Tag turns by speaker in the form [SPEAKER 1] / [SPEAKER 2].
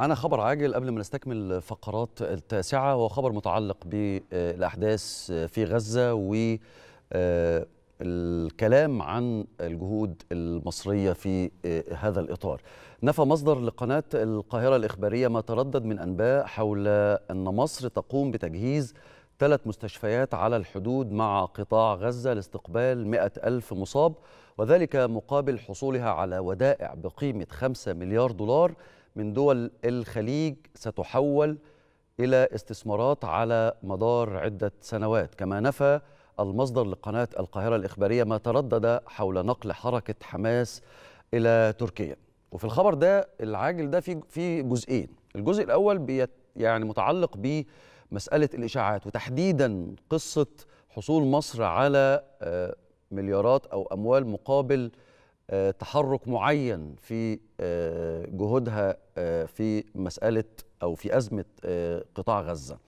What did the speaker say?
[SPEAKER 1] أنا خبر عاجل قبل ما نستكمل فقرات التاسعة وخبر خبر متعلق بالأحداث آه، آه، في غزة و آه، الكلام عن الجهود المصرية في هذا الإطار نفى مصدر لقناة القاهرة الإخبارية ما تردد من أنباء حول أن مصر تقوم بتجهيز ثلاث مستشفيات على الحدود مع قطاع غزة لاستقبال مئة ألف مصاب وذلك مقابل حصولها على ودائع بقيمة 5 مليار دولار من دول الخليج ستحول إلى استثمارات على مدار عدة سنوات كما نفى المصدر لقناة القاهرة الإخبارية ما تردد حول نقل حركة حماس إلى تركيا وفي الخبر ده العاجل ده في في جزئين الجزء الأول بيت يعني متعلق بمسألة الإشاعات وتحديدا قصة حصول مصر على آه، مليارات أو أموال مقابل آه، تحرك معين في آه، جهودها آه، في مسألة أو في أزمة قطاع غزة